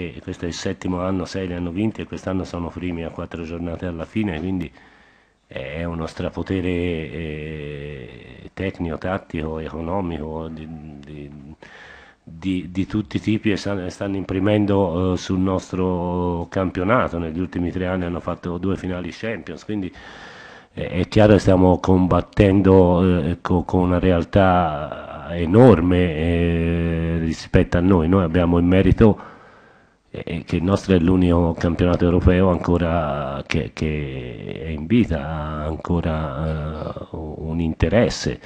perché questo è il settimo anno, sei li hanno vinti e quest'anno sono primi a quattro giornate alla fine, quindi è uno strapotere eh, tecnico, tattico, economico di, di, di, di, tutti i tipi e stanno, stanno imprimendo eh, sul nostro campionato. Negli ultimi tre anni hanno fatto due finali Champions, quindi è chiaro che stiamo combattendo eh, con, con una realtà enorme eh, rispetto a noi. Noi abbiamo il merito e che il nostro è l'unico campionato europeo ancora che, che è in vita, ha ancora uh, un interesse.